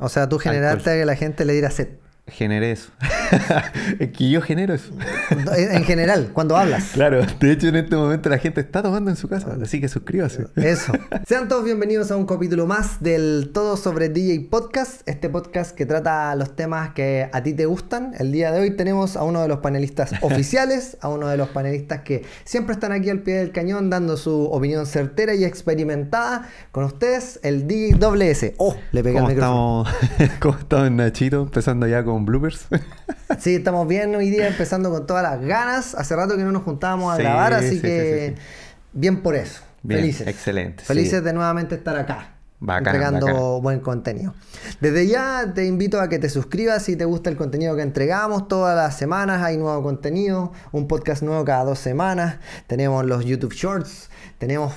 O sea, tú generaste que la gente le diera sed. Generé eso. es que yo genero eso. en general, cuando hablas. Claro, de hecho en este momento la gente está tomando en su casa, así que suscríbase. Eso. Sean todos bienvenidos a un capítulo más del Todo sobre DJ Podcast, este podcast que trata los temas que a ti te gustan. El día de hoy tenemos a uno de los panelistas oficiales, a uno de los panelistas que siempre están aquí al pie del cañón dando su opinión certera y experimentada. Con ustedes, el DJ WS. Oh, le pegué ¿Cómo el micrófono. Estamos, ¿Cómo estamos, Nachito? Empezando ya con bloopers. sí, estamos bien hoy día, empezando con todas las ganas. Hace rato que no nos juntábamos a grabar, así que bien por eso. Felices. Excelente. Felices de nuevamente estar acá. entregando buen contenido. Desde ya te invito a que te suscribas si te gusta el contenido que entregamos. Todas las semanas hay nuevo contenido, un podcast nuevo cada dos semanas. Tenemos los YouTube Shorts, tenemos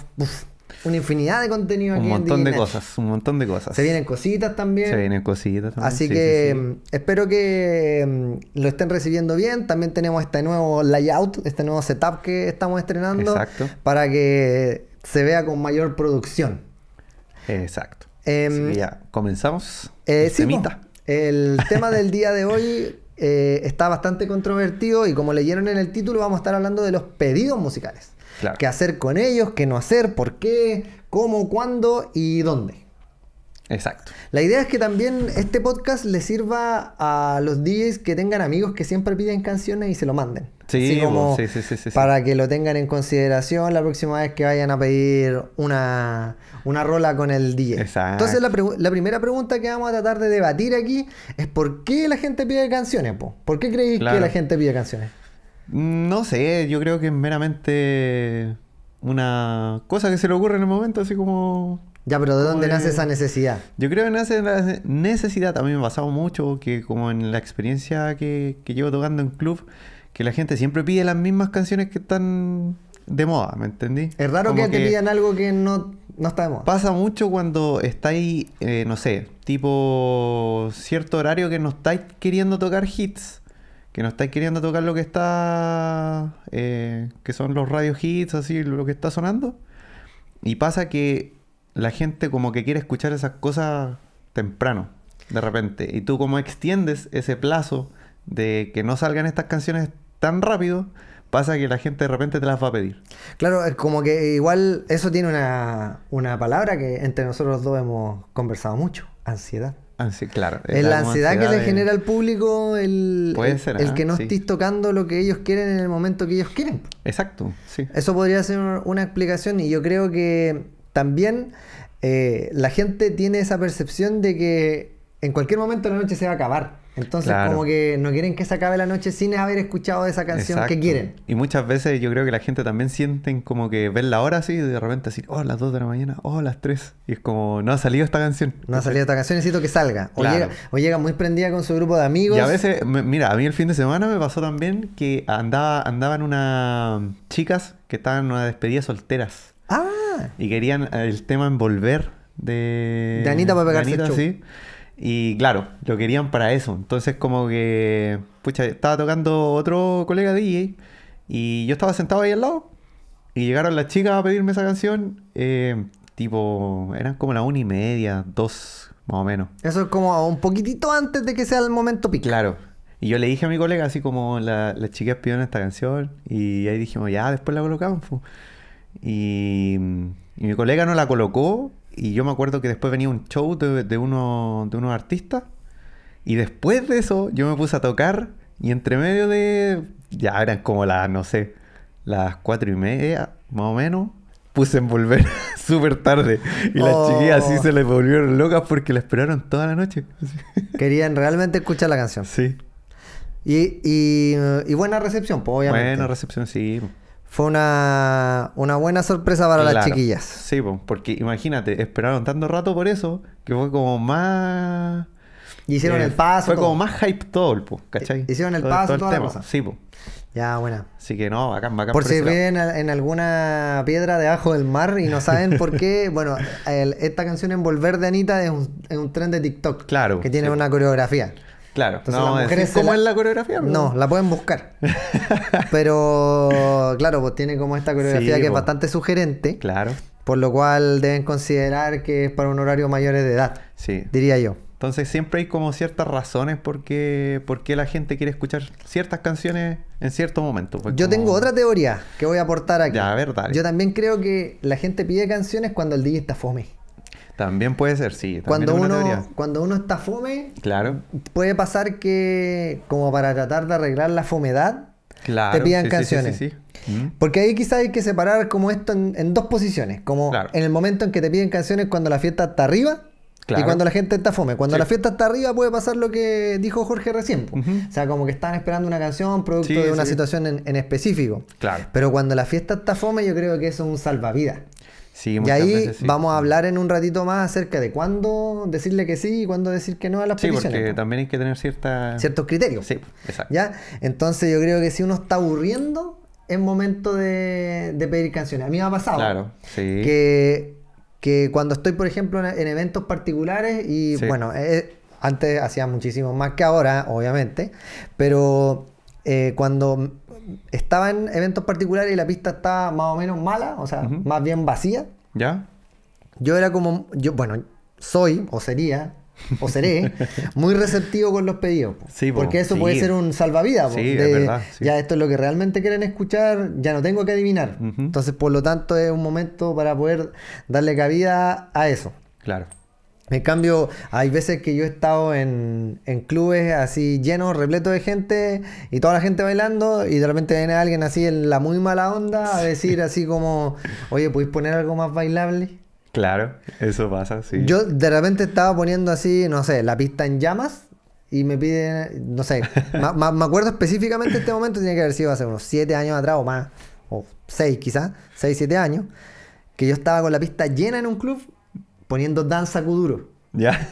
una infinidad de contenido aquí. Un montón de cosas, un montón de cosas. Se vienen cositas también. Se vienen cositas también. Así que mm, espero que mm, lo estén recibiendo bien. También tenemos este nuevo layout, este nuevo setup que estamos estrenando. Exacto. Para que se vea con mayor producción. Exacto. Em, ya comenzamos. Eh, el, el tema del día de hoy eh, está bastante controvertido y como leyeron en el título vamos a estar hablando de los pedidos musicales. ¿Qué hacer con ellos? ¿Qué no hacer? ¿Por qué? ¿Cómo? ¿Cuándo? ¿Y dónde? Exacto. La idea es que también este podcast le sirva a los DJs que tengan amigos que siempre piden canciones y se lo manden. Sí, como sí, sí, Para que lo tengan en consideración la próxima vez que vayan a pedir una, rola con el DJ. Exacto. Entonces, la, primera pregunta que vamos a tratar de debatir aquí es: ¿por qué la gente pide canciones? ¿Por qué creéis que la gente pide canciones? No sé, yo creo que es meramente una cosa que se le ocurre en el momento, así como... Ya, pero ¿de dónde nace esa necesidad? Yo creo que nace la necesidad, también me ha pasado mucho, que como en la experiencia que, llevo tocando en club, que la gente siempre pide las mismas canciones que están de moda, ¿me entendí? Es raro que, te pidan algo que no, no está de moda. Pasa mucho cuando estáis, ahí, eh, no sé, tipo cierto horario que no estáis queriendo tocar hits que no estáis queriendo tocar lo que está, eh, que son los radio hits, así, lo que está sonando. Y pasa que la gente como que quiere escuchar esas cosas temprano, de repente. Y tú como extiendes ese plazo de que no salgan estas canciones tan rápido, pasa que la gente de repente te las va a pedir. Claro, como que igual eso tiene una, una palabra que entre nosotros dos hemos conversado mucho, ansiedad. Ah, claro. la ansiedad que le genera al público el, el, ¿eh? que no estés tocando lo que ellos quieren en el momento que ellos quieren. Exacto, sí. Eso podría ser una explicación y yo creo que también eh, la gente tiene esa percepción de que en cualquier momento la noche se va a acabar. Entonces, como que no quieren que se acabe la noche sin haber escuchado esa canción que quieren. Y muchas veces yo creo que la gente también sienten como que ven la hora así de repente así, oh, las 2 de la mañana, oh, las 3. Y es como, no ha salido esta canción. No ha salido esta canción, necesito que salga. O, llega, llega muy prendida con su grupo de amigos. Y a veces, mira, a mí el fin de semana me pasó también que andaba, andaban unas mm, chicas que estaban en una despedida solteras. Ah. Y querían el tema envolver de... De Anita para pegarse y claro, lo querían para eso. Entonces como que, pucha, estaba tocando otro colega DJ y yo estaba sentado ahí al lado y llegaron las chicas a pedirme esa canción. Eh, tipo, eran como la una y media, dos más o menos. Eso es como un poquitito antes de que sea el momento pico. Claro. Y yo le dije a mi colega, así como las chicas pidieron esta canción, y ahí dijimos, ya, después la colocamos. y mi colega no la colocó, y yo me acuerdo que después venía un show de, uno, de unos artistas. Y después de eso, yo me puse a tocar. Y entre medio de. Ya eran como las, no sé, las cuatro y media, más o menos. Puse en volver súper tarde. Y las oh. chiquillas sí se les volvieron locas porque la esperaron toda la noche. Querían realmente escuchar la canción. Sí. Y, y buena recepción, pues obviamente. Buena recepción, sí fue una, buena sorpresa para las chiquillas. Sí, porque imagínate, esperaron tanto rato por eso que fue como más. Y hicieron eh, el paso. Fue como más hype todo el ¿cachai? Eh, hicieron el paso, todo el toda Sí, Ya, buena. Así que no, bacán, bacán. Por, si viven en alguna piedra debajo del mar y no saben por qué, bueno, esta canción Envolver de Anita es un, un tren de TikTok. Claro. Que tiene una coreografía. Claro, Entonces, las mujeres ¿cómo es la coreografía? No, la pueden buscar. Pero claro, pues tiene como esta coreografía que es pues. bastante sugerente. Claro. Por lo cual deben considerar que es para un horario mayores de edad. Sí. Diría yo. Entonces siempre hay como ciertas razones por qué, la gente quiere escuchar ciertas canciones en cierto momentos. Pues, yo tengo otra teoría que voy a aportar aquí. Ya, a ver, dale. Yo también creo que la gente pide canciones cuando el DJ está fome. También puede ser, sí. Cuando uno, cuando uno está fome, claro. puede pasar que, como para tratar de arreglar la fomedad, te pidan canciones. Mm. Porque ahí quizás hay que separar como esto en, dos posiciones. Como en el momento en que te piden canciones cuando la fiesta está arriba, Y cuando la gente está fome, cuando la fiesta está arriba puede pasar lo que dijo Jorge recién. O sea, como que están esperando una canción producto de una situación en, específico. Claro. Pero cuando la fiesta está fome yo creo que eso es un salvavidas y ahí vamos a hablar en un ratito más acerca de cuándo decirle que sí y cuándo decir que no a las Sí, porque también hay que tener ciertas ciertos criterios. Sí, exacto. ¿Ya? Entonces yo creo que si uno está aburriendo, es momento de, pedir canciones. A mí me ha pasado que, que cuando estoy, por ejemplo, en, eventos particulares y bueno, eh, eh, antes hacía muchísimo más que ahora, obviamente, pero eh, cuando estaba en eventos particulares y la pista estaba más o menos mala, o sea, más bien vacía. Ya. Yo era como, yo, bueno, soy o sería o seré muy receptivo con los pedidos. porque eso puede ser un salvavidas. ya esto es lo que realmente quieren escuchar, ya no tengo que adivinar. Entonces, por lo tanto, es un momento para poder darle cabida a eso. Claro. En cambio, hay veces que yo he estado en, clubes así llenos, repletos de gente y toda la gente bailando y de repente viene alguien así en la muy mala onda a decir así como, oye, ¿puedes poner algo más bailable? Claro, eso pasa, sí. Yo de repente estaba poniendo así, no sé, la pista en llamas y me piden, no sé, me acuerdo específicamente este momento, tiene que haber sido hace unos siete años atrás o más, o seis, quizás, seis siete años, que yo estaba con la pista llena en un club poniendo danza kuduro. Ya.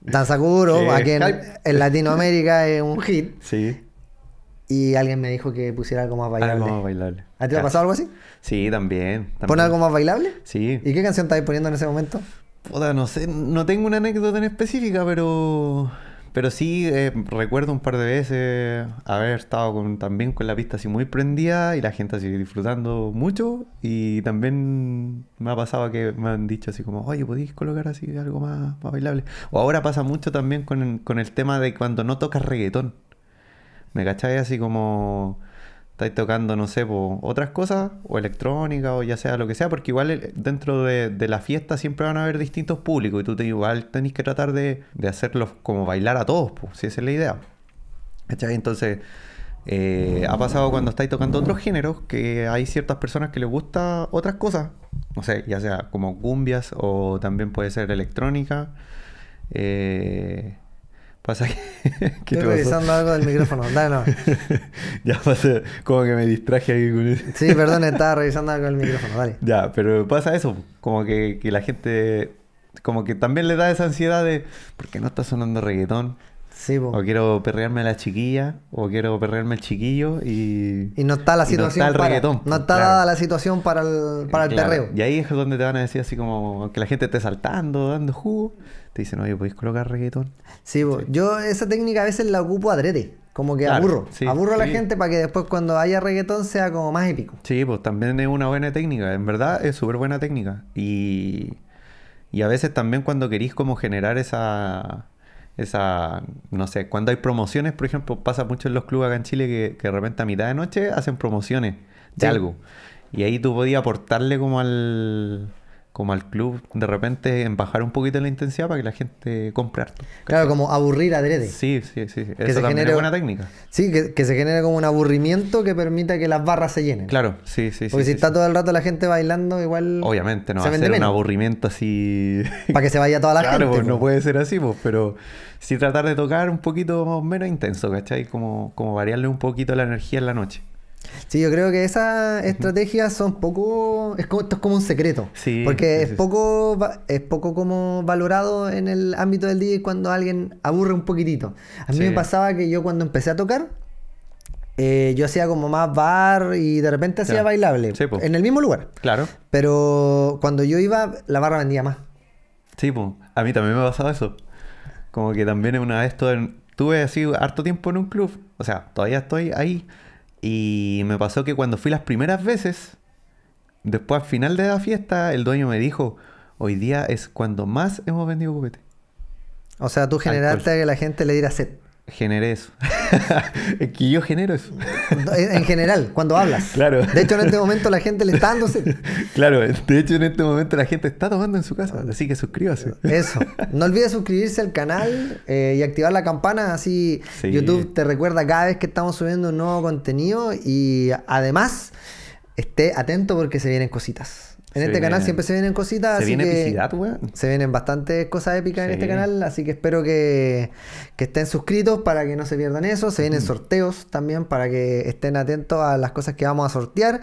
Danza kuduro, aquí en, Latinoamérica es un hit. Sí. Y alguien me dijo que pusiera algo más bailable. Algo más bailable. ¿A ti te ha pasado algo así? Sí, también. ¿Pone algo más bailable? Sí. ¿Y qué canción estáis poniendo en ese momento? Puta, no sé, no tengo una anécdota en específica, pero pero sí, eh, recuerdo un par de veces haber estado con, también con la pista así muy prendida y la gente así disfrutando mucho. Y también me ha pasado que me han dicho así como, oye, ¿podéis colocar así algo más, bailable? O ahora pasa mucho también con el, con el tema de cuando no tocas reggaetón. ¿Me cacháis? Así como estáis tocando, no sé, por otras cosas, o electrónica, o ya sea lo que sea, porque igual eh, dentro de, la fiesta siempre van a haber distintos públicos y tú te, igual tenéis que tratar de, hacerlos como bailar a todos, pues si esa es la idea. Entonces, eh, ha pasado cuando estáis tocando otros géneros que hay ciertas personas que les gusta otras cosas, no sé, ya sea como cumbias o también puede ser electrónica. Eh, Pasa que. Estoy revisando algo del micrófono. Dale, no. ya pasa, como que me distraje ahí con eso. sí, perdón, estaba revisando algo del micrófono, dale. Ya, pero pasa eso, como que, que la gente. Como que también le da esa ansiedad de. ¿Por qué no está sonando reggaetón? O quiero perrearme a la chiquilla, o quiero perrearme al chiquillo y... Y no está la situación no está No está la situación para el, para perreo. Y ahí es donde te van a decir así como que la gente esté saltando, dando jugo. Te dicen, oye, ¿podéis colocar reggaetón? Sí, yo esa técnica a veces la ocupo adrede. Como que aburro. aburro a la gente para que después cuando haya reggaetón sea como más épico. Sí, pues también es una buena técnica. En verdad es súper buena técnica. Y... Y a veces también cuando querís como generar esa esa, no sé, cuando hay promociones, por ejemplo, pasa mucho en los clubes acá en Chile que, que de repente a mitad de noche hacen promociones de algo. Y ahí tú podías aportarle como al, como al club de repente en bajar un poquito la intensidad para que la gente compre Claro, como aburrir adrede. Sí, sí, sí. sí. Que se genere, buena técnica. Sí, que, se genere como un aburrimiento que permita que las barras se llenen. Claro, sí, sí. Porque si está todo el rato la gente bailando, igual. Obviamente, no va a ser un aburrimiento así. Para que se vaya toda la gente. Claro, pues, no puede ser así, pues, pero sí tratar de tocar un poquito menos intenso, ¿cachai? Como, como variarle un poquito la energía en la noche. Sí, yo creo que esas estrategias son poco. Es como, esto es como un secreto. Sí, porque es, poco es poco como valorado en el ámbito del DJ cuando alguien aburre un poquitito. A mí me pasaba que yo cuando empecé a tocar, eh, yo hacía como más bar y de repente hacía bailable. en el mismo lugar. Claro. Pero cuando yo iba, la barra vendía más. Sí, pues, a mí también me ha pasado eso. Como que también una vez tuve así harto tiempo en un club. O sea, todavía estoy ahí y me pasó que cuando fui las primeras veces, después al final de la fiesta, el dueño me dijo, hoy día es cuando más hemos vendido cubete O sea, tú generaste a que la gente le diera sed generé eso. que yo genero eso. en general, cuando hablas. Claro. De hecho, en este momento la gente le está dándose Claro, de hecho, en este momento la gente está tomando en su casa, así que suscríbase. Eso. No olvides suscribirse al canal eh, y activar la campana, así YouTube te recuerda cada vez que estamos subiendo nuevo contenido y además esté atento porque se vienen cositas. En este canal siempre se vienen cositas. Se así que Se vienen bastantes cosas épicas en este canal, así que espero que, estén suscritos para que no se pierdan eso. Se vienen mm. sorteos también para que estén atentos a las cosas que vamos a sortear.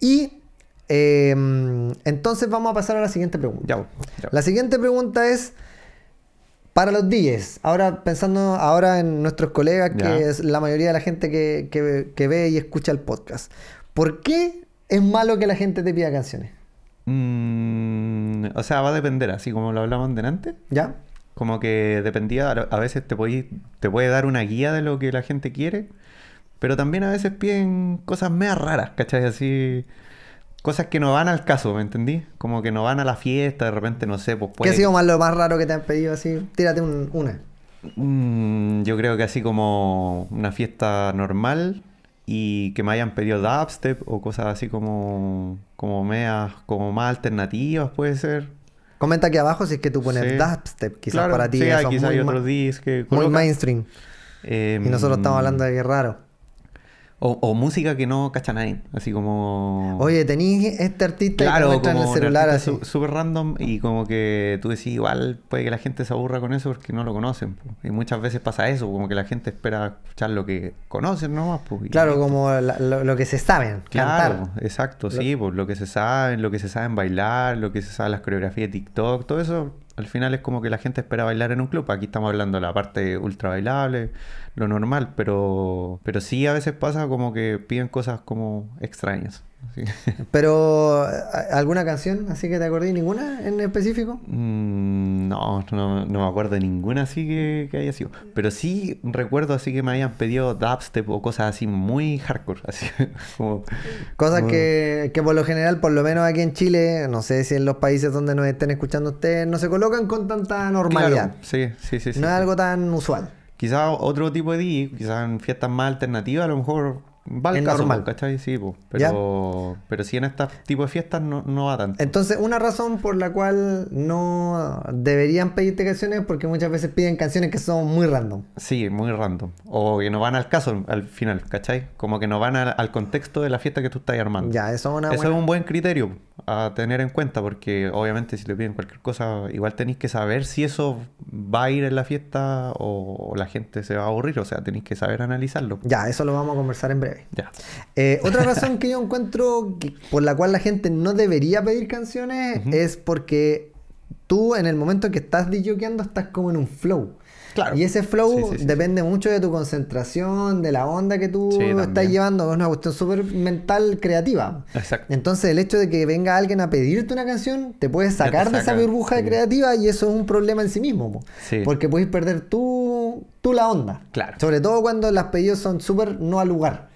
Y em, entonces vamos a pasar a la siguiente pregunta. La siguiente pregunta es para los DJs. Ahora pensando ahora en nuestros colegas, que es la mayoría de la gente que ve y escucha el podcast. ¿Por qué es malo que la gente te pida canciones? Mm, o sea, va a depender, así como lo hablamos antes. Ya. Como que dependía, a veces te, te puede dar una guía de lo que la gente quiere, pero también a veces piden cosas más raras, ¿cachai? Así cosas que no van al caso, ¿me entendí? Como que no van a la fiesta, de repente, no sé, pues puede... ¿Qué ha sido más lo más raro que te han pedido así? Tírate un, una. Mm, yo creo que así como una fiesta normal, y que me hayan pedido dubstep o cosas así como, como meas, como más alternativas puede ser. Comenta aquí abajo si es que tú pones dubstep, quizás para ti quizás muy hay otros que muy mainstream. Eh, y nosotros estamos em, hablando de que raro. O, música que no cacha nadie. Así como. Oye, tení este artista claro, que en el celular así. Súper random y como que tú decís, igual puede que la gente se aburra con eso porque no lo conocen. Y muchas veces pasa eso, como que la gente espera escuchar lo que conocen nomás. claro, como lo, que se saben. Claro, cantar. exacto, sí, pues lo que se saben, lo que se saben bailar, lo que se saben las coreografías de TikTok, todo eso al final es como que la gente espera bailar en un club. Aquí estamos hablando de la parte ultra bailable, lo normal, pero, pero sí a veces pasa como que piden cosas como extrañas. Pero, ¿alguna canción así que te acordé? ¿Ninguna en específico? Mm, no, no, me acuerdo de ninguna así que, haya sido. Pero sí recuerdo así que me habían pedido dubstep o cosas así muy hardcore. Así, como, cosas Que, por lo general, por lo menos aquí en Chile, no sé si en los países donde nos estén escuchando ustedes, no se colocan con tanta normalidad. sí, sí, sí. No es algo tan usual. Quizás otro tipo de DJ, quizás en fiestas más alternativas, a lo mejor Va al caso, pues, ¿cachai? Sí, pues, pero, pero si en este tipo de fiestas no, va tanto. Entonces, una razón por la cual no deberían pedirte canciones es porque muchas veces piden canciones que son muy random. Sí, muy random. O que no van al caso al final, ¿cachai? Como que no van al, contexto de la fiesta que tú estás armando. Ya, eso es un buen criterio a tener en cuenta porque obviamente si le piden cualquier cosa, igual tenéis que saber si eso va a ir en la fiesta o, la gente se va a aburrir. O sea, tenéis que saber analizarlo. Ya, eso lo vamos a conversar en breve. Eh, otra razón que yo encuentro por la cual la gente no debería pedir canciones es porque tú en el momento que estás disjoqueando estás como en un flow. Y ese flow depende mucho de tu concentración, de la onda que tú estás llevando. Es una cuestión súper mental, creativa. Entonces, el hecho de que venga alguien a pedirte una canción, te puede sacar de esa burbuja creativa y eso es un problema en sí mismo. Porque puedes perder tú, la onda. Sobre todo cuando las pedidos son súper no al lugar.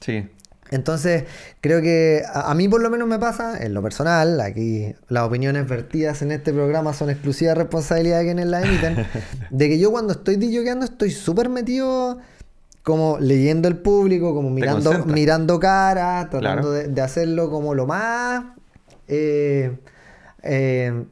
Sí. Entonces, creo que a, mí por lo menos me pasa, en lo personal, aquí las opiniones vertidas en este programa son exclusiva responsabilidades de quienes la emiten, de que yo cuando estoy disyoqueando estoy súper metido como leyendo el público, como mirando, mirando caras, tratando de, hacerlo como lo más... Eh, eh,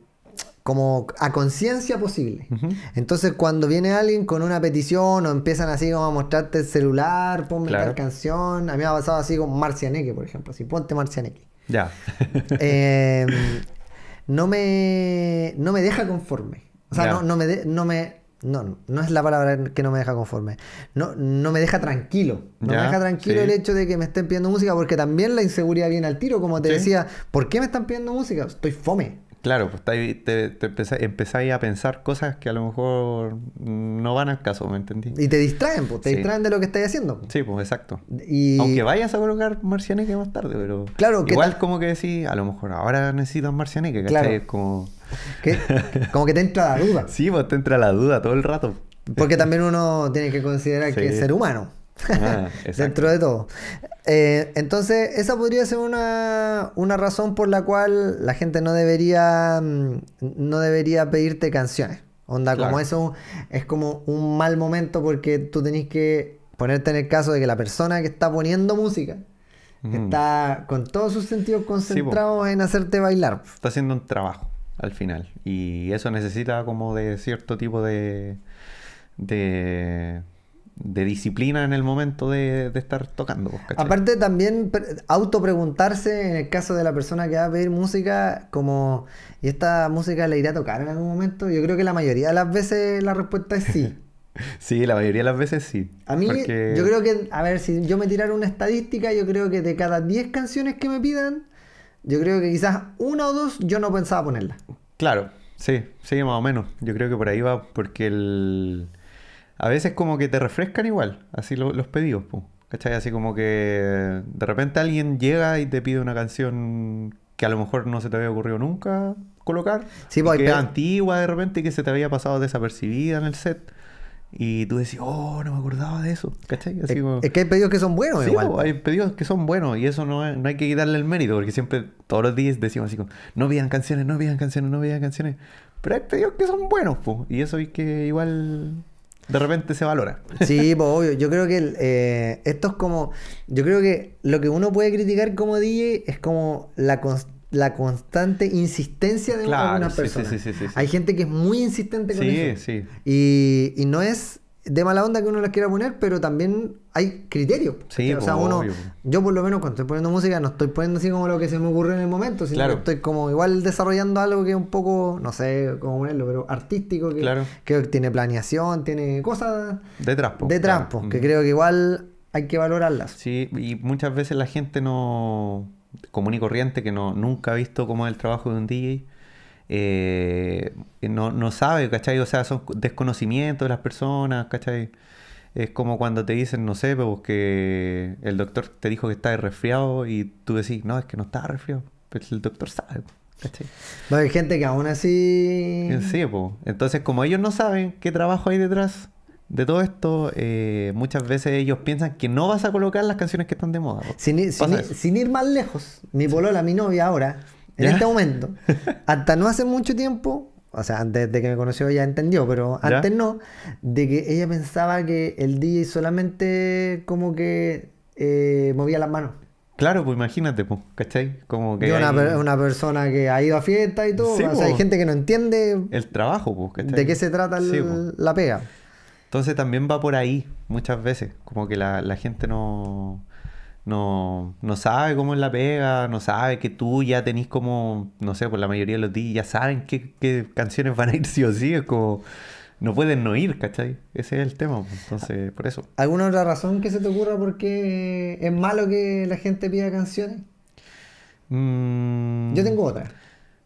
como a conciencia posible. Entonces, cuando viene alguien con una petición o empiezan así como a mostrarte el celular, ponme la canción, a mí me ha pasado así con Marcianeque, por ejemplo, así, ponte Marcianeque. Ya. Em, no, me, no me deja conforme. O sea, no, no me... no me no, no es la palabra que no me deja conforme. No, no me deja tranquilo. No me deja tranquilo el hecho de que me estén pidiendo música, porque también la inseguridad viene al tiro, como te decía, ¿por qué me están pidiendo música? Estoy fome. Claro, pues te, te, empezáis a pensar cosas que a lo mejor no van al caso, ¿me entendí? Y te distraen, pues, te distraen de lo que estáis haciendo. Sí, pues exacto. Aunque vayas a colocar marcianeque más tarde, pero claro, igual como que decís, a lo mejor ahora necesitas marcianeque, que Es como... ¿Qué? como que te entra la duda. sí, pues te entra la duda todo el rato. Porque también uno tiene que considerar que es ser humano. Ah, dentro de todo. Eh, entonces, esa podría ser una, una, razón por la cual la gente no debería, mm, no debería pedirte canciones. Onda, como eso es como un mal momento porque tú tenés que ponerte en el caso de que la persona que está poniendo música mm. está con todos sus sentidos concentrados en hacerte bailar. Está haciendo un trabajo al final y eso necesita como de cierto tipo de, de de disciplina en el momento de, estar tocando. Pues, Aparte también auto preguntarse en el caso de la persona que va a pedir música, como, ¿y esta música la irá a tocar en algún momento? Yo creo que la mayoría de las veces la respuesta es sí. sí, la mayoría de las veces sí. A mí, yo creo que, a ver, si yo me tirara una estadística, yo creo que de cada 10 canciones que me pidan, yo creo que quizás una o dos yo no pensaba ponerla. Claro, sí, sí, más o menos. Yo creo que por ahí va porque el a veces como que te refrescan igual, así los pedidos, pues ¿cachai? Así como que de repente alguien llega y te pide una canción que a lo mejor no se te había ocurrido nunca colocar, sí, pues, que antigua de repente y que se te había pasado desapercibida en el set. Y tú decís, oh, no me acordaba de eso. ¿Cachai? Así es, como... es, que hay pedidos que son buenos, sí, igual. Hay pedidos que son buenos y eso no, hay que quitarle el mérito, porque siempre, todos los días decimos así como, no veían canciones, no veían canciones, no vean canciones. Pero hay pedidos que son buenos, pues. Y eso es que igual de repente se valora. Sí, pues obvio. Yo creo que eh, esto es como. Yo creo que lo que uno puede criticar como DJ es como la, la constante insistencia de una, persona. Hay gente que es muy insistente con eso. Sí, sí. Y, y no es de mala onda que uno las quiera poner, pero también hay criterio o sea, uno, yo por lo menos cuando estoy poniendo música no estoy poniendo así como lo que se me ocurrió en el momento, sino que estoy como igual desarrollando algo que es un poco, no sé cómo ponerlo, pero artístico, que, que tiene planeación, tiene cosas... De traspo. De que creo que igual hay que valorarlas. Sí, y muchas veces la gente no común y corriente que no nunca ha visto cómo es el trabajo de un DJ eh, no, no sabe, ¿cachai? O sea, son desconocimientos de las personas, ¿cachai? Es como cuando te dicen, no sé, pero pues, que el doctor te dijo que estás resfriado y tú decís, no, es que no estaba resfriado, pero pues, el doctor sabe, ¿cachai? hay gente que aún así... pues. Entonces, como ellos no saben qué trabajo hay detrás, de todo esto, eh, muchas veces ellos piensan que no vas a colocar las canciones que están de moda. Sin ir, más lejos, mi polola, mi novia ahora, en este momento. Hasta no hace mucho tiempo, o sea, antes de que me conoció ella entendió, pero antes no, de que ella pensaba que el DJ solamente como que eh, movía las manos. Claro, pues imagínate, pues, ¿cachai? Como que. Yo Una, persona que ha ido a fiesta y todo. o sea, pues. hay gente que no entiende. El trabajo, pues, ¿cachai? De qué se trata pues. la pega. Entonces también va por ahí muchas veces. Como que la gente no no, no sabe cómo es la pega, no sabe que tú ya tenés como, no sé, por pues la mayoría de los días ya saben qué, canciones van a ir sí o sí, es como no pueden no ir, ¿cachai? Ese es el tema, pues, entonces, por eso. ¿Alguna otra razón que se te ocurra por qué es malo que la gente pida canciones? Mm. Yo tengo otra.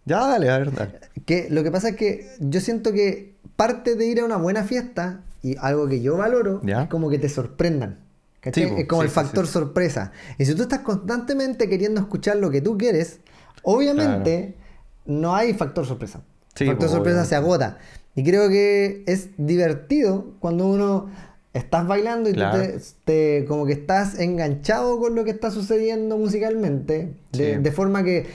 Ya, dale, a ver, Que lo que pasa es que yo siento que parte de ir a una buena fiesta, y algo que yo valoro, es como que te sorprendan es como el factor sorpresa. Y si tú estás constantemente queriendo escuchar lo que tú quieres, obviamente no hay factor sorpresa. el factor sorpresa se agota. Y creo que es divertido cuando uno estás bailando y te, como que estás enganchado con lo que está sucediendo musicalmente. De, forma que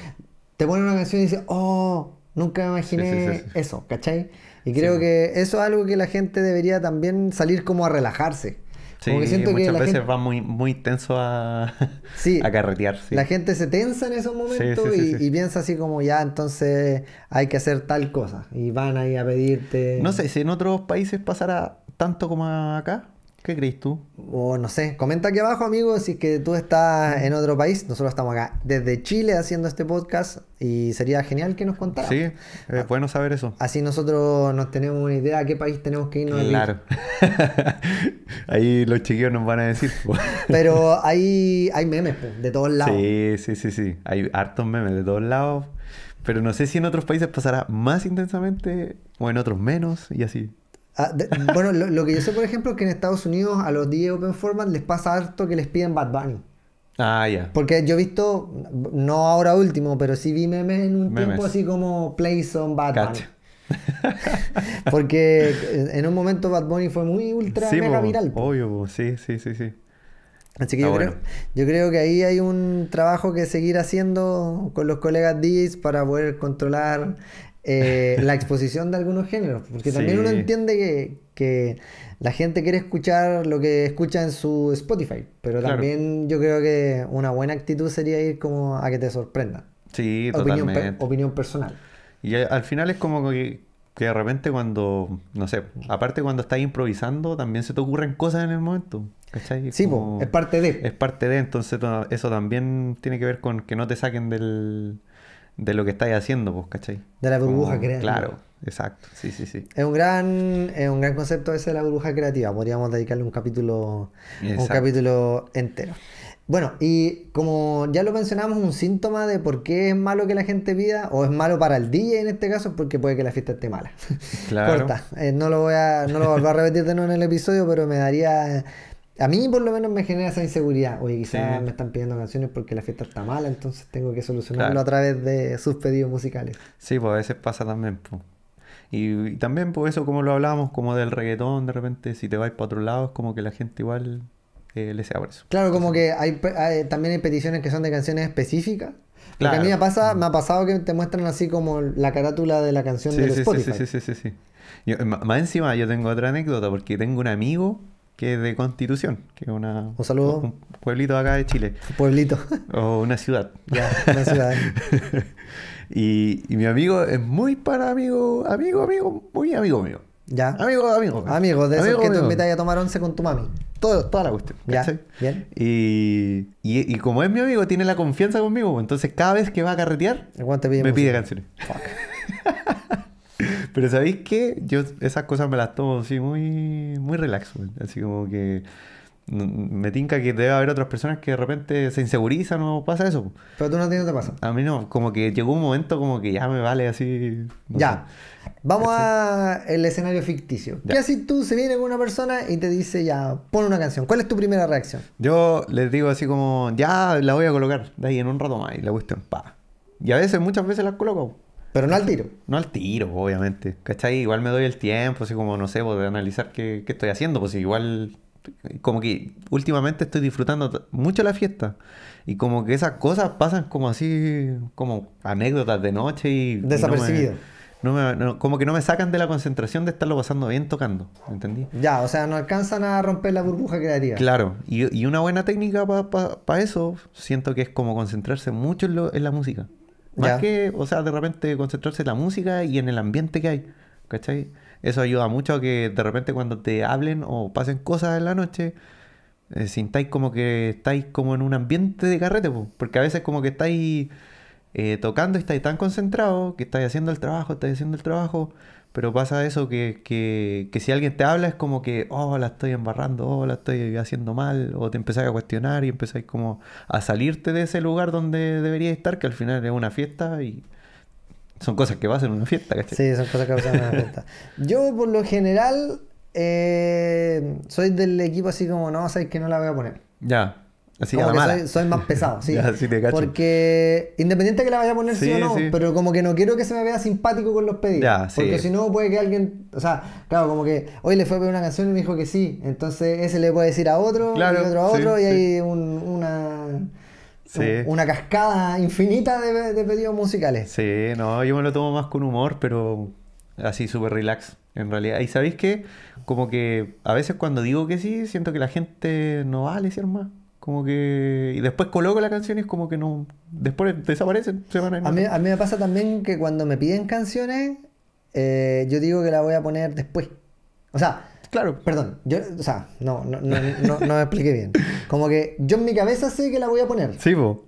te ponen una canción y dices, oh, nunca me imaginé eso, ¿cachai? Y creo que eso es algo que la gente debería también salir como a relajarse. Sí, muchas veces va muy, muy tenso a, carretear. La gente se tensa en esos momentos y, y, piensa así como ya, entonces hay que hacer tal cosa. Y van ahí a pedirte... No sé, si en otros países pasará tanto como acá, ¿Qué crees tú? O no sé, comenta aquí abajo, amigo, si es que tú estás en otro país. Nosotros estamos acá desde Chile haciendo este podcast y sería genial que nos contaras. Sí, es ah, bueno saber eso. Así nosotros nos tenemos una idea a qué país tenemos que irnos. Claro. ahí los chiquillos nos van a decir. Pero hay, hay memes de todos lados. Sí, sí, sí, sí. Hay hartos memes de todos lados. Pero no sé si en otros países pasará más intensamente o en otros menos y así. Ah, bueno, lo, que yo sé, por ejemplo, es que en Estados Unidos a los DJ Open Format les pasa harto que les piden Bad Bunny. Ah, ya. Porque yo he visto, no ahora último, pero sí vi memes en un tiempo así como Play Some Bad Bunny. Porque en un momento Bad Bunny fue muy ultra mega viral. Obvio, sí, sí, sí, sí. Así que yo, creo, yo, creo, que ahí hay un trabajo que seguir haciendo con los colegas DJs para poder controlar eh, la exposición de algunos géneros, porque también uno entiende que, la gente quiere escuchar lo que escucha en su Spotify, pero también yo creo que una buena actitud sería ir como a que te sorprenda Sí, opinión, personal. Y al final es como que, de repente cuando, no sé, aparte cuando estás improvisando, también se te ocurren cosas en el momento. sí, es parte de. Es parte de, entonces eso también tiene que ver con que no te saquen del, de lo que estáis haciendo, pues, ¿cachai? De la burbuja creativa. Claro, exacto, sí, sí, sí. Es un gran, es un gran concepto ese de la burbuja creativa. Podríamos dedicarle un capítulo, un capítulo entero. Bueno, y como ya lo mencionamos, un síntoma de por qué es malo que la gente pida, o es malo para el día en este caso, porque puede que la fiesta esté mala. Claro. Corta. Eh, no lo voy a, no lo voy a repetir de nuevo en el episodio, pero me daría, a mí por lo menos me genera esa inseguridad. Oye, quizás me están pidiendo canciones porque la fiesta está mala, entonces tengo que solucionarlo a través de sus pedidos musicales. Sí, pues a veces pasa también. Pues. Y, también pues, eso, como lo hablábamos, como del reggaetón, de repente si te vas para otro lado, es como que la gente igual eh, le sea por eso. Claro, como que hay, también hay peticiones que son de canciones específicas. Lo que a mí me, pasa, me ha pasado que te muestran así como la carátula de la canción del sí, Sí, sí, sí, sí, más encima yo tengo otra anécdota porque tengo un amigo que de Constitución, que es una, un, saludo. pueblito acá de Chile. Un pueblito. O una ciudad. Ya, una ciudad. y, mi amigo es muy para amigo, amigo, amigo, muy amigo mío. Ya. Amigo, amigo. Amigo, de esos que te invitas a tomar once con tu mami. Todo, toda la cuestión. Bien. Y, como es mi amigo, tiene la confianza conmigo. Pues, entonces, cada vez que va a carretear, me pide canciones. Fuck. Pero ¿sabéis qué? Yo esas cosas me las tomo así muy, muy relax, Así como que me tinca que debe haber otras personas que de repente se insegurizan o pasa eso. Pero tú no tienes te pasa. A mí no, como que llegó un momento como que ya me vale así. ya. vamos Vamos el escenario ficticio. Ya. ¿Qué tú se viene con una persona y te dice ya, pon una canción? ¿Cuál es tu primera reacción? Yo les digo así como, ya la voy a colocar de ahí en un rato más y la en pa. Y a veces, muchas veces las coloco. Pero no al tiro. No al tiro, obviamente. ¿Cachai? Igual me doy el tiempo, así como, no sé, pues, de analizar qué, estoy haciendo, pues igual como que últimamente estoy disfrutando mucho la fiesta. Y como que esas cosas pasan como así, como anécdotas de noche y... Desapercibidas. No como que no me sacan de la concentración de estarlo pasando bien tocando, ¿entendí? Ya, o sea, no alcanzan a romper la burbuja creativa. Claro, y, una buena técnica para eso siento que es como concentrarse mucho en la música. Más que, o sea, de repente concentrarse en la música y en el ambiente que hay. ¿Cachai? Eso ayuda mucho a que de repente cuando te hablen o pasen cosas en la noche, eh, sintáis como que estáis como en un ambiente de carrete, porque a veces como que estáis eh, tocando y estáis tan concentrados que estáis haciendo el trabajo, estáis haciendo el trabajo, pero pasa eso que, que, que, si alguien te habla es como que, oh, la estoy embarrando, oh, la estoy haciendo mal, o te empezáis a cuestionar y empezáis como a salirte de ese lugar donde deberías estar, que al final es una fiesta y son cosas que pasan en una fiesta, Sí, son cosas que pasan en una fiesta. Yo por lo general eh, soy del equipo así como, no, sabes que no la voy a poner. Ya. Así soy, más pesado, sí. te Porque independiente que la vaya a poner sí, o no, pero como que no quiero que se me vea simpático con los pedidos. Porque si no puede que alguien, o sea, claro, como que hoy le fue a pedir una canción y me dijo que sí. Entonces ese le puede decir a otro, y otro a otro, y hay una... una cascada infinita de, pedidos musicales. Sí, no, yo me lo tomo más con humor, pero así súper relax, en realidad. Y sabéis que, como que a veces cuando digo que sí, siento que la gente no vale, a más. Como que. Y después coloco la canción y es como que no. Después desaparecen, se van a, mí, me pasa también que cuando me piden canciones, eh, yo digo que la voy a poner después. O sea. Claro. Perdón, yo. O sea, no, no, no, no, me expliqué bien. Como que yo en mi cabeza sé que la voy a poner. Sí, vos.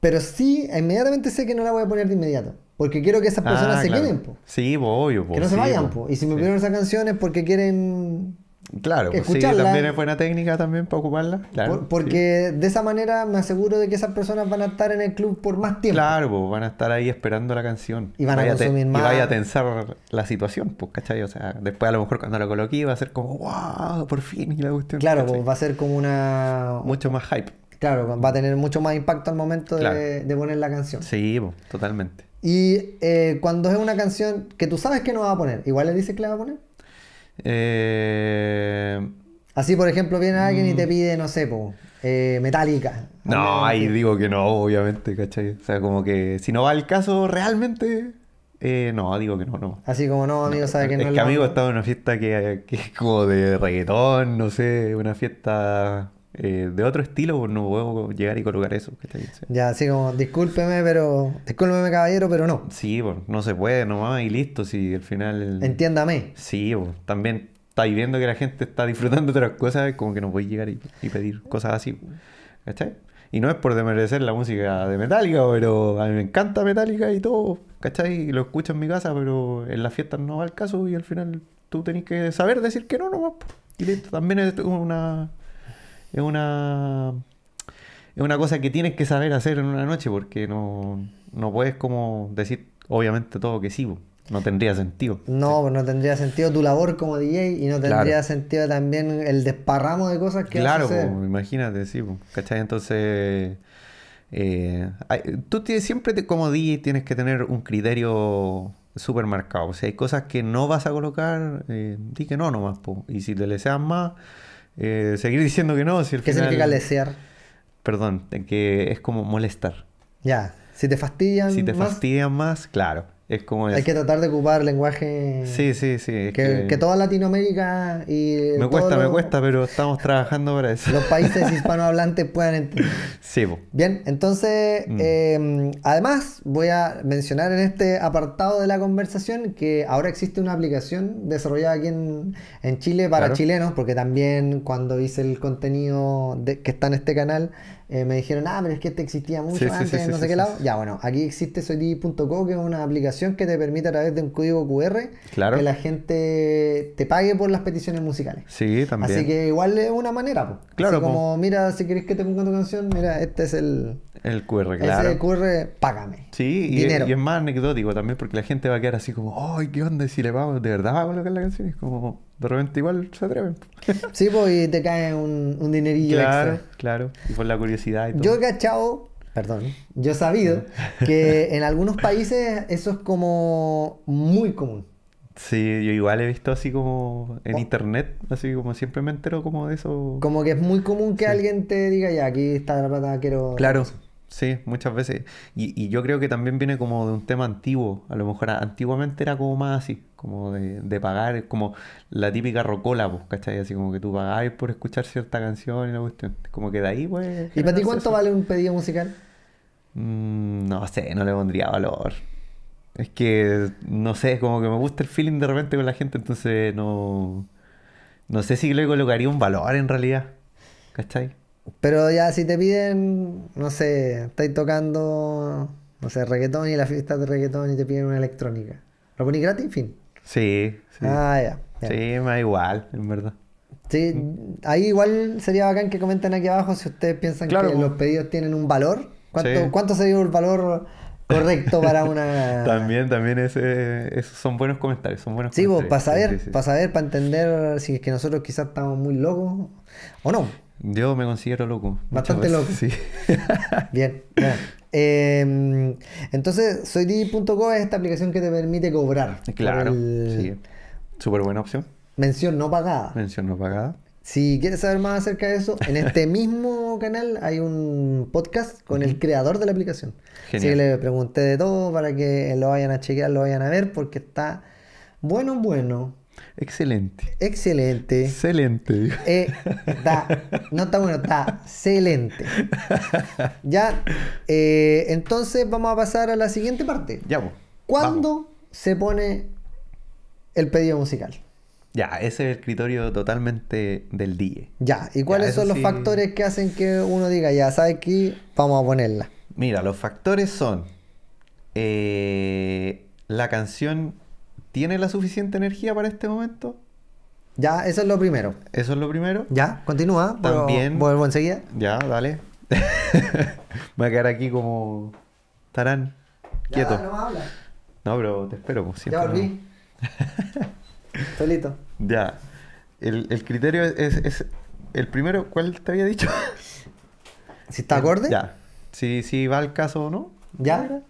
Pero sí, inmediatamente sé que no la voy a poner de inmediato. Porque quiero que esas ah, personas se queden, po. Sí, vos, obvio, po. Que no se vayan, po. Y si me piden esas canciones porque quieren Claro, pues sí, también es buena técnica también para ocuparla. porque de esa manera me aseguro de que esas personas van a estar en el club por más tiempo. Claro, pues, van a estar ahí esperando la canción. Y van a consumir más. Y vaya a tensar la situación, pues, ¿cachai? O sea, después a lo mejor cuando la coloqué va a ser como, wow, por fin, y la cuestión. Claro, pues, va a ser como una... Mucho más hype. Claro, va a tener mucho más impacto al momento de, poner la canción. Sí, pues, totalmente. Y eh, cuando es una canción que tú sabes que no va a poner, ¿igual le dices que la va a poner? Eh... Así, por ejemplo, viene alguien y te mm. pide, no sé, po, eh, Metallica. No, ahí digo que no, obviamente, ¿cachai? O sea, como que si no va el caso realmente, eh, no, digo que no, no. Así como no, amigo, sabes sabe que no es que amigo, estaba en una fiesta que, que, es como de reggaetón, no sé, una fiesta eh, de otro estilo pues, no puedo llegar y colocar eso. Ya, así como, discúlpeme, pero. Discúlpeme, caballero, pero no. Sí, pues, no se puede nomás y listo, si al final. Entiéndame. Sí, pues, también estáis viendo que la gente está disfrutando de otras cosas, como que no podéis llegar y, pedir cosas así. Y no es por demerecer la música de Metallica, pero a mí me encanta Metallica y todo, ¿cachai? Y lo escucho en mi casa, pero en las fiestas no va el caso y al final tú tenés que saber decir que no nomás. Pues. Y listo, también es una es una es una cosa que tienes que saber hacer en una noche porque no, puedes como decir obviamente todo que sí, no tendría sentido. No, pues no tendría sentido tu labor como DJ y no tendría sentido también el desparramo de cosas que Claro, vas a hacer. imagínate, sí, ¿cachai? Entonces, eh, tú tienes, siempre como DJ tienes que tener un criterio súper marcado. O hay cosas que no vas a colocar, eh, di que no nomás, y si te deseas más eh, seguir diciendo que no. Si al ¿Qué final, significa lesear? Perdón, que es como molestar. Ya, si te fastidian. Si te fastidian más, claro como Hay que tratar de ocupar lenguaje. Sí, sí, sí. que, toda Latinoamérica y. Me cuesta, me cuesta, pero estamos trabajando para eso. Los países hispanohablantes puedan entender. Sí, Bien, entonces, mm. em, además, voy a mencionar en este apartado de la conversación que ahora existe una aplicación desarrollada aquí en, Chile para chilenos, porque también cuando hice el contenido que está en este canal, eh, me dijeron, ah, pero es que este existía mucho antes, no sé qué lado. Ya, bueno, aquí existe soydi.co, que es una aplicación que te permite a través de un código QR que la gente te pague por las peticiones musicales. Sí, también. Así que igual es una manera, Claro. como, mira, si querés que te ponga tu canción, mira, este es el. El QR, claro. Ese QR, págame. Sí, y, Es, más anecdótico también, porque la gente va a quedar así como, ¡ay, qué onda! Si le vamos, de verdad va a colocar la canción. Es como, de repente igual se atreven. sí, pues te cae un, un dinerillo claro, extra. Claro, Y por la curiosidad y todo. Yo he cachado, perdón, yo he sabido que en algunos países eso es como muy común. Sí, yo igual he visto así como en oh. internet, así como siempre me entero como de eso. Como que es muy común que alguien te diga, ya, aquí está la plata, quiero... Claro, Sí, muchas veces. Y, yo creo que también viene como de un tema antiguo. A lo mejor antiguamente era como más así, como de, de pagar, como la típica rocola, pues, ¿cachai? Así como que tú pagáis por escuchar cierta canción y la cuestión. Como que de ahí, pues. ¿Y para ti cuánto vale un pedido musical? Mm, no sé, no le pondría valor. Es que, no sé, es como que me gusta el feeling de repente con la gente, entonces no. No sé si le colocaría un valor en realidad. ¿Cachai? Pero ya si te piden, no sé, estáis tocando, no sé, reggaetón y la fiesta de reggaetón y te piden una electrónica. ¿Lo pone gratis? Fin. Sí, sí. Ah, ya. Sí, me da igual, en verdad. Sí, ahí igual sería bacán que comenten aquí abajo si ustedes piensan que los pedidos tienen un valor. ¿Cuánto, sería el valor correcto para una. también, también ese, son buenos comentarios. Son buenos sí, comentarios. para saber, para saber, para entender si es que nosotros quizás estamos muy locos o no. Yo me considero loco. Bastante loco. Sí. Bien. Em, entonces, SoyDigi.co es esta aplicación que te permite cobrar. Claro. Sí. Súper buena opción. Mención no pagada. Mención no pagada. Si quieres saber más acerca de eso, en este mismo canal hay un podcast con el creador de la aplicación. Genial. Así que le pregunté de todo para que lo vayan a chequear, lo vayan a ver, porque está bueno, bueno. Excelente. Excelente. Excelente. Eh, no está bueno, está excelente. Ya, eh, entonces vamos a pasar a la siguiente parte. Ya, pues, ¿Cuándo se pone el pedido musical? Ya, ese es el criterio totalmente del día. Ya, ¿y cuáles son los factores que hacen que uno diga, ya, ¿sabes qué? Vamos a ponerla. Mira, los factores son eh, la canción ¿Tiene la suficiente energía para este momento? Ya, eso es lo primero. Eso es lo primero. Ya, continúa. También. Vuelvo enseguida. Ya, dale. Me voy a quedar aquí como tarán. Quieto. no pero te espero, como pues, siempre. Ya volví. Ya. El, criterio es, El primero, ¿cuál te había dicho? si está acorde. Ya. Si, si va al caso o no. Ya.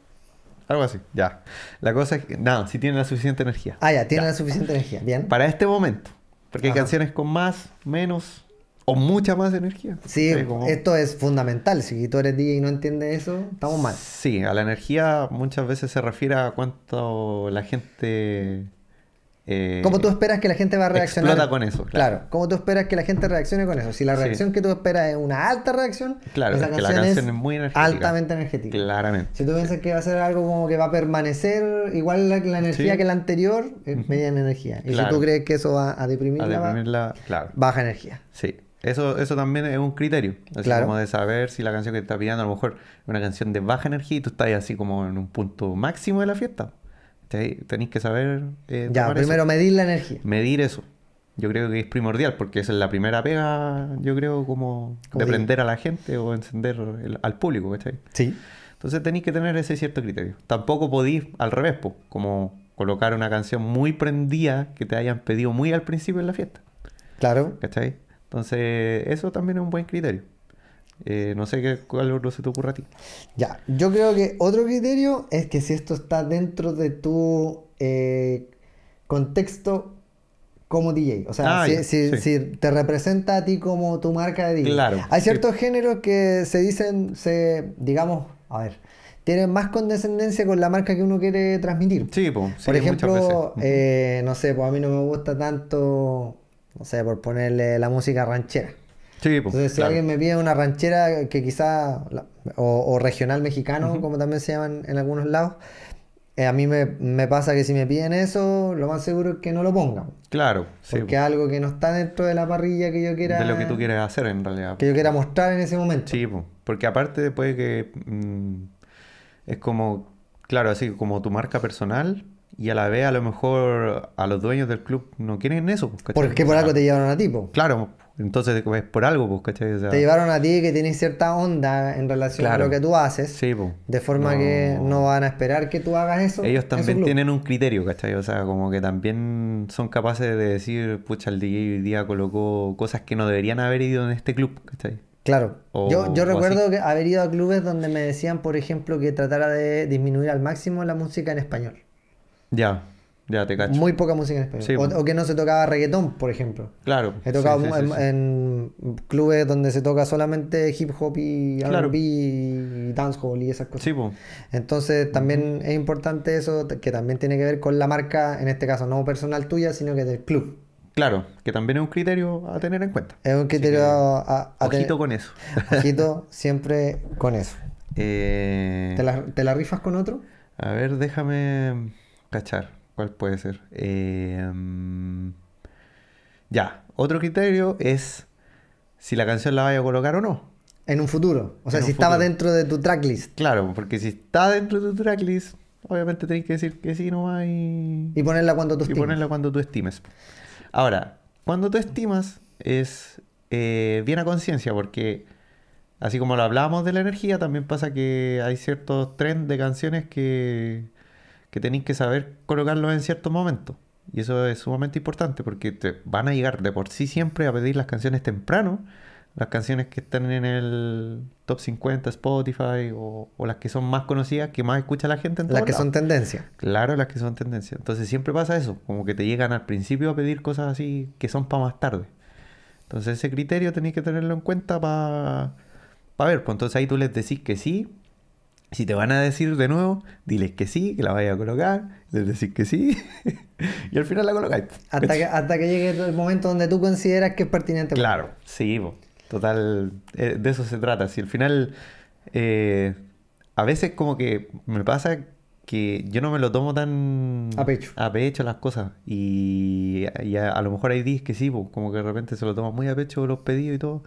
Algo así, ya. La cosa es que, nada, si tiene la suficiente energía. Ah, ya, tiene la suficiente energía, bien. Para este momento. Porque hay canciones con más, menos o mucha más energía. Sí, esto es fundamental. Si tú eres DJ y no entiendes eso, estamos mal. Sí, a la energía muchas veces se refiere a cuánto la gente eh, ¿Cómo tú esperas que la gente va a reaccionar? Explota con eso, claro. claro. ¿Cómo tú esperas que la gente reaccione con eso? Si la reacción que tú esperas es una alta reacción, claro, que la canción es, muy energética. altamente energética. Claramente. Si tú piensas que va a ser algo como que va a permanecer igual la, energía que la anterior, es media en energía. Y si tú crees que eso va a deprimir, a deprimir la, baja energía. Sí. Eso, eso también es un criterio. Así claro. como de saber si la canción que estás pidiendo a lo mejor es una canción de baja energía y tú estás así como en un punto máximo de la fiesta. Tenéis que saber. Eh, ya, primero medir la energía. Medir eso. Yo creo que es primordial porque es la primera pega, yo creo, como, de prender a la gente o encender al público, ¿cachai? Sí. Entonces tenéis que tener ese cierto criterio. Tampoco podéis, al revés, como colocar una canción muy prendida que te hayan pedido muy al principio en la fiesta. Claro. ¿Cachai? Entonces, eso también es un buen criterio. Eh, no sé qué, cuál no se te ocurra a ti. Ya, yo creo que otro criterio es que si esto está dentro de tu eh, contexto como DJ, o sea, ah, si, te representa a ti como tu marca de DJ. Claro, Hay ciertos géneros que se dicen, se, digamos, a ver, tienen más condescendencia con la marca que uno quiere transmitir. Sí, por ejemplo, eh, no sé, pues a mí no me gusta tanto, no sé, por ponerle la música ranchera. Entonces, si alguien me pide una ranchera que quizá, o, regional mexicano, como también se llaman en algunos lados, eh, a mí me, pasa que si me piden eso, lo más seguro es que no lo pongan. Claro, Porque algo que no está dentro de la parrilla que yo quiera. De lo que tú quieres hacer, en realidad. Que yo quiera mostrar en ese momento. Sí, porque aparte después que. Mm, es como. Claro, así como tu marca personal, y a la vez a lo mejor a los dueños del club no quieren eso. Porque por algo te llevaron a tipo Claro, entonces es pues, por algo, pues, ¿cachai? te llevaron a ti que tienes cierta onda en relación a lo que tú haces. Sí, pues. De forma que no van a esperar que tú hagas eso. Ellos también tienen un criterio, ¿cachai? O sea, como que también son capaces de decir, pucha, el DJ hoy día colocó cosas que no deberían haber ido en este club, ¿cachai? Claro. yo, yo recuerdo que haber ido a clubes donde me decían, por ejemplo, que tratara de disminuir al máximo la música en español. Ya. Muy poca música en o, que no se tocaba reggaetón, por ejemplo. Claro. He tocado en, clubes donde se toca solamente hip hop y RB y dancehall y esas cosas. Entonces también es importante eso, que también tiene que ver con la marca, en este caso no personal tuya, sino que del club. Claro, que también es un criterio a tener en cuenta. Es un criterio a, Ojito con eso. Ojito siempre con eso. Eh, ¿Te, ¿Te la rifas con otro? A ver, déjame cachar. ¿Cuál puede ser? Em, ya, otro criterio es si la canción la vaya a colocar o no. En un futuro. O sea, si estaba dentro de tu tracklist. Claro, porque si está dentro de tu tracklist, obviamente tenés que decir que sí no hay... Y ponerla cuando tú estimes. Y ponerla cuando tú estimes. Ahora, cuando tú estimas es eh, bien a conciencia porque... Así como lo hablábamos de la energía, también pasa que hay ciertos trends de canciones que que tenéis que saber colocarlos en ciertos momentos. Y eso es sumamente importante porque te van a llegar de por sí siempre a pedir las canciones temprano, las canciones que están en el top 50 Spotify o, las que son más conocidas, que más escucha la gente. En las que son tendencia. Claro, las que son tendencia. Entonces siempre pasa eso, como que te llegan al principio a pedir cosas así que son para más tarde. Entonces ese criterio tenéis que tenerlo en cuenta para ...para ver. Pues entonces ahí tú les decís que sí si te van a decir de nuevo, diles que sí, que la vayas a colocar, les decís que sí, y al final la colocáis. Hasta que, hasta que llegue el momento donde tú consideras que es pertinente. Claro, sí, total, eh, de eso se trata. Si al final, eh, a veces como que me pasa que yo no me lo tomo tan a pecho, a pecho las cosas. Y, a, lo mejor hay días que sí, como que de repente se lo toman muy a pecho los pedidos y todo.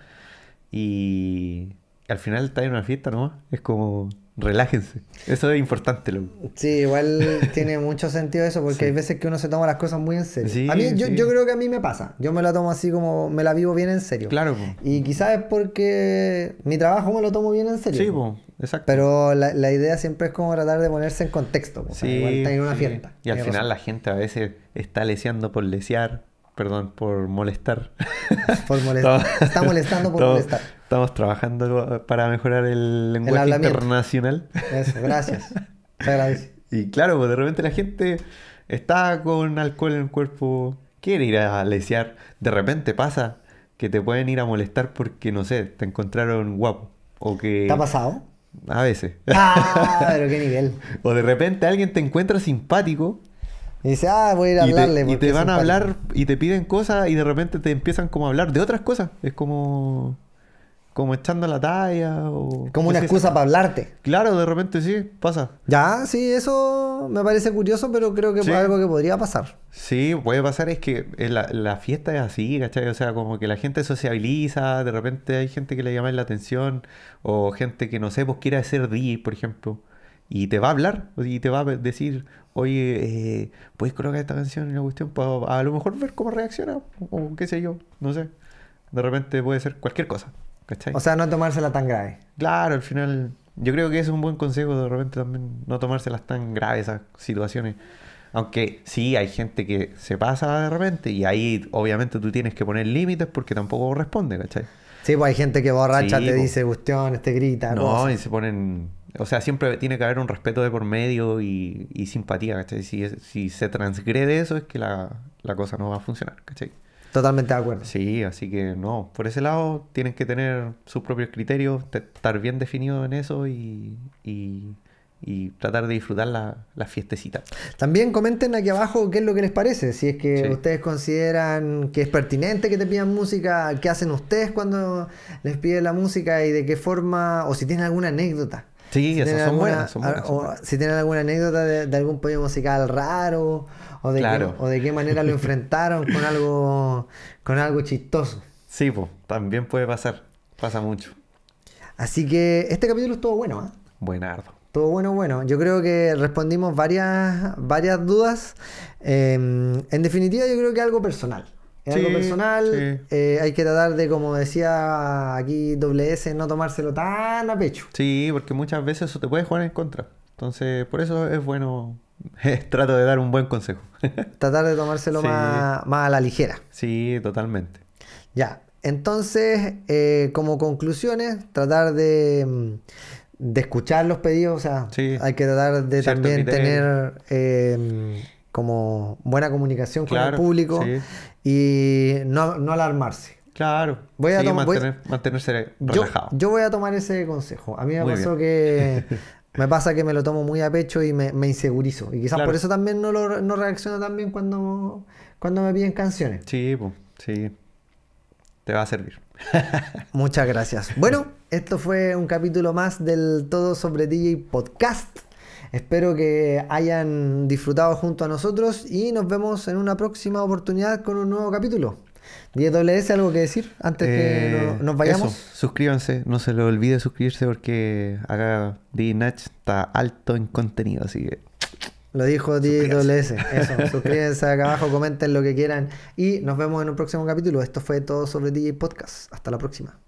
Y al final está en una fiesta no es como relájense. Eso es importante, Sí, igual tiene mucho sentido eso, porque hay veces que uno se toma las cosas muy en serio. a mí, yo, yo, creo que a mí me pasa. Yo me la tomo así como, me la vivo bien en serio. Claro, Y quizás es porque mi trabajo me lo tomo bien en serio. Sí, Exacto. Pero la, idea siempre es como tratar de ponerse en contexto. Sí, igual está en una fiesta. Y al final la gente a veces está leseando por lesear. Perdón por molestar. Por molestar. Está molestando por molestar. Estamos trabajando para mejorar el lenguaje internacional. Eso, gracias. Te Y claro, pues, de repente la gente está con alcohol en el cuerpo, quiere ir a lesear. De repente pasa que te pueden ir a molestar porque, no sé, te encontraron guapo. O que... ¿Te ha pasado? A veces. Ah, pero qué nivel. o de repente alguien te encuentra simpático y dice, ah, voy a ir a hablarle. y te van a hablar y te piden cosas y de repente te empiezan como a hablar de otras cosas. Es como. Como echando la talla Como una excusa para hablarte. Claro, de repente sí, pasa. Ya, sí, eso me parece curioso, pero creo que es algo que podría pasar. Sí, puede pasar. Es que eh, la, fiesta es así, ¿cachai? O sea, como que la gente sociabiliza, de repente hay gente que le llama la atención, o gente que, no sé, pues quiere ser DJ, por ejemplo y te va a hablar y te va a decir, oye, eh, ¿puedes colocar esta canción en la cuestión? Para a lo mejor ver cómo reacciona o qué sé yo, no sé. De repente puede ser cualquier cosa. ¿cachai? O sea, no tomársela tan grave. Claro, al final yo creo que es un buen consejo de repente también no tomárselas tan graves esas situaciones. Aunque sí hay gente que se pasa de repente y ahí obviamente tú tienes que poner límites porque tampoco responde, ¿cachai? Sí, pues hay gente que borracha te pues. dice Gustión. te grita. No, y se ponen o sea, siempre tiene que haber un respeto de por medio y, simpatía, ¿cachai? Si, se transgrede eso es que la, cosa no va a funcionar, ¿cachai? Totalmente de acuerdo. Sí, así que no, por ese lado tienen que tener sus propios criterios, estar bien definido en eso y, y, tratar de disfrutar la, la, fiestecita. También comenten aquí abajo qué es lo que les parece, si es que ustedes consideran que es pertinente que te pidan música, qué hacen ustedes cuando les piden la música y de qué forma, o si tienen alguna anécdota Sí, esas son, buenas, O, si tienen alguna anécdota de, algún pollo musical raro o de, qué, manera lo enfrentaron con algo, con algo chistoso. Sí, pues, también puede pasar. Pasa mucho. Así que este capítulo estuvo bueno, ¿eh? ¿ah? Buenardo. Estuvo bueno, bueno. Yo creo que respondimos varias, varias dudas. Em, en definitiva, yo creo que algo personal. En algo personal, eh, hay que tratar de, como decía aquí WS, no tomárselo tan a pecho. Sí, porque muchas veces eso te puede jugar en contra. Entonces, por eso es bueno eh, trato de dar un buen consejo. Tratar de tomárselo más, a la ligera. Sí, totalmente. Ya, entonces, eh, como conclusiones, tratar mm, de, escuchar los pedidos, o sea, hay que tratar de también tener como buena comunicación con el público. Sí y no, alarmarse. Claro. Voy a mantener, mantenerse relajado. Yo, voy a tomar ese consejo. A mí me que me pasa que me lo tomo muy a pecho y me, insegurizo. Y quizás por eso también no, no reacciono tan bien cuando, cuando me piden canciones. Sí, pues, sí. Te va a servir. Muchas gracias. Bueno, esto fue un capítulo más del Todo sobre DJ Podcast. Espero que hayan disfrutado junto a nosotros y nos vemos en una próxima oportunidad con un nuevo capítulo. 10 ¿algo que decir antes que eh, nos vayamos? Eso. suscríbanse, no se les olvide suscribirse porque acá Natch está alto en contenido, así que... Lo dijo DWS. Eso, suscríbanse acá abajo, comenten lo que quieran y nos vemos en un próximo capítulo. Esto fue todo sobre DJ Podcast. Hasta la próxima.